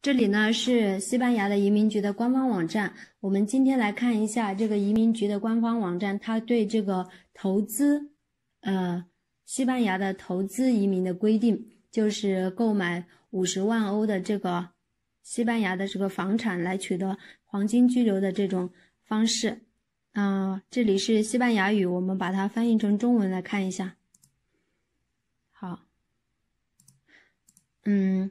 这里呢是西班牙的移民局的官方网站，我们今天来看一下这个移民局的官方网站，它对这个投资，呃，西班牙的投资移民的规定，就是购买五十万欧的这个西班牙的这个房产来取得黄金居留的这种方式。啊，这里是西班牙语，我们把它翻译成中文来看一下。好，嗯。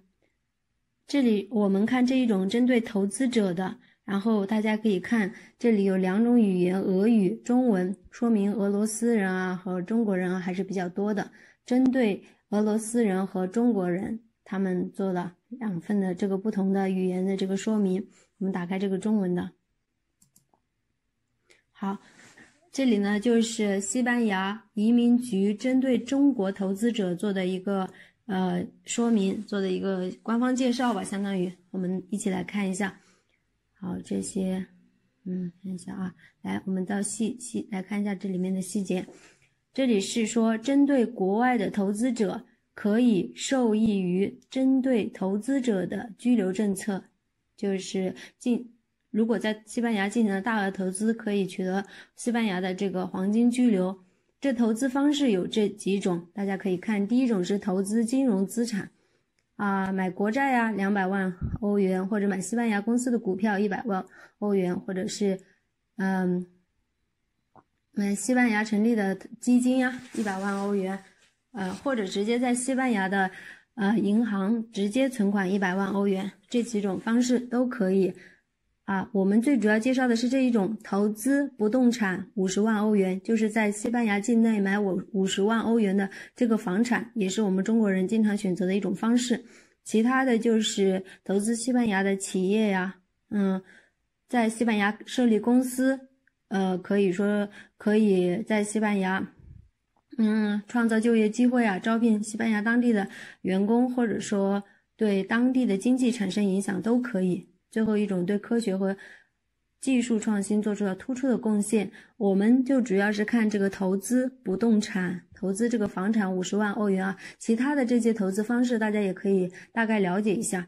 这里我们看这一种针对投资者的，然后大家可以看，这里有两种语言，俄语、中文，说明俄罗斯人啊和中国人啊还是比较多的。针对俄罗斯人和中国人，他们做了两份的这个不同的语言的这个说明。我们打开这个中文的，好。这里呢，就是西班牙移民局针对中国投资者做的一个呃说明，做的一个官方介绍吧，相当于我们一起来看一下。好，这些，嗯，看一下啊，来，我们到细细来看一下这里面的细节。这里是说，针对国外的投资者，可以受益于针对投资者的居留政策，就是进。如果在西班牙进行了大额投资，可以取得西班牙的这个黄金居留。这投资方式有这几种，大家可以看：第一种是投资金融资产，啊，买国债呀，两百万欧元，或者买西班牙公司的股票一百万欧元，或者是，嗯，买西班牙成立的基金呀，一百万欧元，呃，或者直接在西班牙的呃银行直接存款一百万欧元，这几种方式都可以。啊，我们最主要介绍的是这一种投资不动产五十万欧元，就是在西班牙境内买我五十万欧元的这个房产，也是我们中国人经常选择的一种方式。其他的就是投资西班牙的企业呀，嗯，在西班牙设立公司，呃，可以说可以在西班牙，嗯，创造就业机会啊，招聘西班牙当地的员工，或者说对当地的经济产生影响都可以。最后一种对科学和技术创新做出了突出的贡献，我们就主要是看这个投资不动产，投资这个房产五十万欧元啊，其他的这些投资方式大家也可以大概了解一下。